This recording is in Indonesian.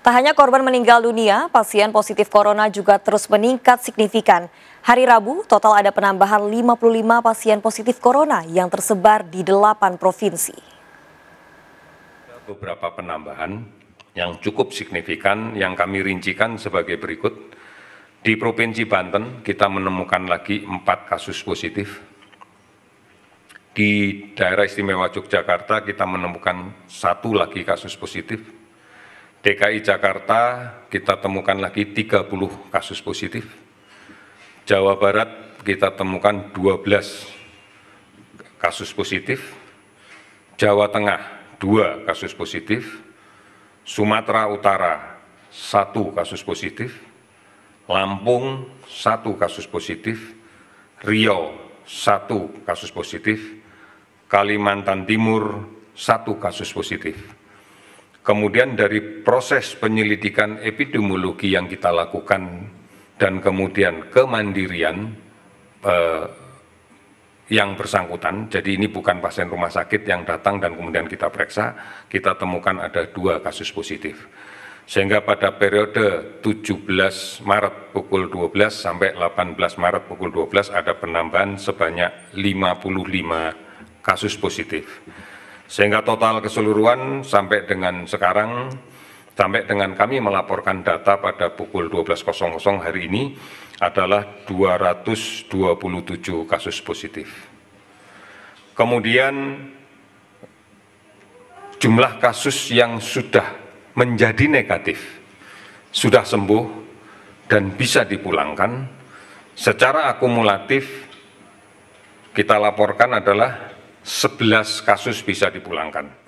Tak hanya korban meninggal dunia, pasien positif corona juga terus meningkat signifikan. Hari Rabu, total ada penambahan 55 pasien positif corona yang tersebar di 8 provinsi. Beberapa penambahan yang cukup signifikan yang kami rincikan sebagai berikut. Di Provinsi Banten kita menemukan lagi 4 kasus positif. Di daerah istimewa Yogyakarta kita menemukan satu lagi kasus positif DKI Jakarta kita temukan lagi 30 kasus positif. Jawa Barat kita temukan 12 kasus positif. Jawa Tengah 2 kasus positif. Sumatera Utara 1 kasus positif. Lampung 1 kasus positif. Riau 1 kasus positif. Kalimantan Timur 1 kasus positif kemudian dari proses penyelidikan epidemiologi yang kita lakukan dan kemudian kemandirian eh, yang bersangkutan, jadi ini bukan pasien rumah sakit yang datang dan kemudian kita periksa, kita temukan ada dua kasus positif. Sehingga pada periode 17 Maret pukul 12 sampai 18 Maret pukul 12 ada penambahan sebanyak 55 kasus positif. Sehingga total keseluruhan sampai dengan sekarang, sampai dengan kami melaporkan data pada pukul 12.00 hari ini adalah 227 kasus positif. Kemudian jumlah kasus yang sudah menjadi negatif, sudah sembuh dan bisa dipulangkan, secara akumulatif kita laporkan adalah 11 kasus bisa dipulangkan.